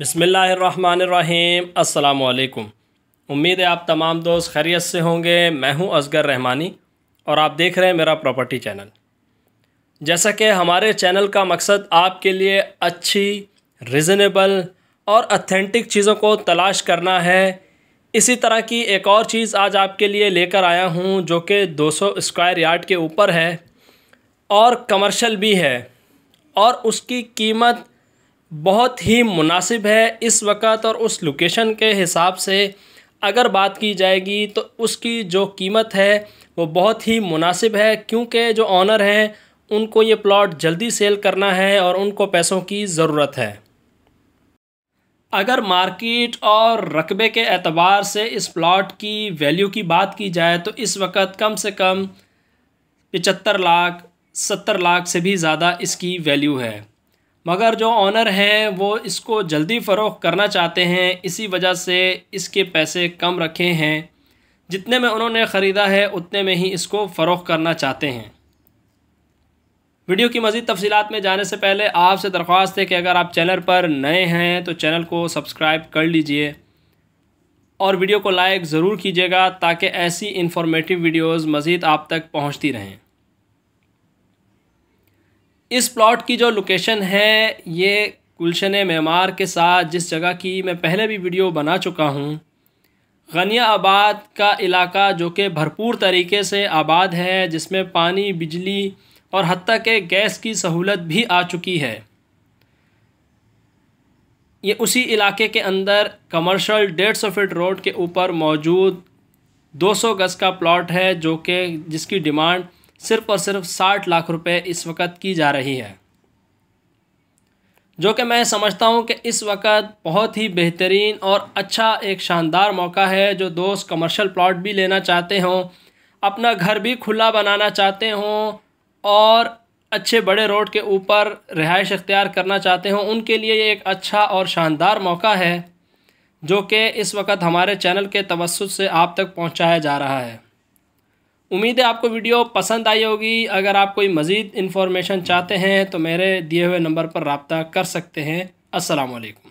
बसमीम् अल्लाम उम्मीद है आप तमाम दोस्त खैरियत से होंगे मैं हूं असगर रहमानी और आप देख रहे हैं मेरा प्रॉपर्टी चैनल जैसा कि हमारे चैनल का मकसद आपके लिए अच्छी रिजनेबल और अथेंटिक चीज़ों को तलाश करना है इसी तरह की एक और चीज़ आज आपके लिए लेकर आया हूं जो कि 200 स्क्वायर यार्ड के ऊपर है और कमर्शल भी है और उसकी कीमत बहुत ही मुनासिब है इस वक्त और उस लोकेशन के हिसाब से अगर बात की जाएगी तो उसकी जो कीमत है वो बहुत ही मुनासिब है क्योंकि जो ऑनर हैं उनको ये प्लॉट जल्दी सेल करना है और उनको पैसों की ज़रूरत है अगर मार्केट और रकबे के एतबार से इस प्लॉट की वैल्यू की बात की जाए तो इस वक्त कम से कम पचहत्तर लाख सत्तर लाख से भी ज़्यादा इसकी वैल्यू है मगर जो ऑनर हैं वो इसको जल्दी फ़रोख करना चाहते हैं इसी वजह से इसके पैसे कम रखे हैं जितने में उन्होंने ख़रीदा है उतने में ही इसको फ़रोख करना चाहते हैं वीडियो की मज़ीद तफसीत में जाने से पहले आपसे दरख्वास्त है कि अगर आप चैनल पर नए हैं तो चैनल को सब्सक्राइब कर लीजिए और वीडियो को लाइक ज़रूर कीजिएगा ताकि ऐसी इन्फॉर्मेटिव वीडियोज़ मज़ीद आप तक पहुँचती रहें इस प्लॉट की जो लोकेशन है ये गुलशन मेमार के साथ जिस जगह की मैं पहले भी वीडियो बना चुका हूँ गनिया आबाद का इलाका जो कि भरपूर तरीके से आबाद है जिसमें पानी बिजली और हती के गैस की सहूलत भी आ चुकी है ये उसी इलाके के अंदर कमर्शल डेढ़ सौ फिट रोड के ऊपर मौजूद 200 गज़ का प्लॉट है जो कि जिसकी डिमांड सिर्फ और सिर्फ साठ लाख रुपए इस वक्त की जा रही है जो कि मैं समझता हूं कि इस वक्त बहुत ही बेहतरीन और अच्छा एक शानदार मौका है जो दोस्त कमर्शियल प्लॉट भी लेना चाहते हों अपना घर भी खुला बनाना चाहते हों और अच्छे बड़े रोड के ऊपर रिहाइश अख्तियार करना चाहते हों उनके लिए ये एक अच्छा और शानदार मौका है जो कि इस वक्त हमारे चैनल के तवसत से आप तक पहुँचाया जा रहा है उम्मीद है आपको वीडियो पसंद आई होगी अगर आप कोई मज़ीद इन्फॉर्मेशन चाहते हैं तो मेरे दिए हुए नंबर पर रबता कर सकते हैं असलकम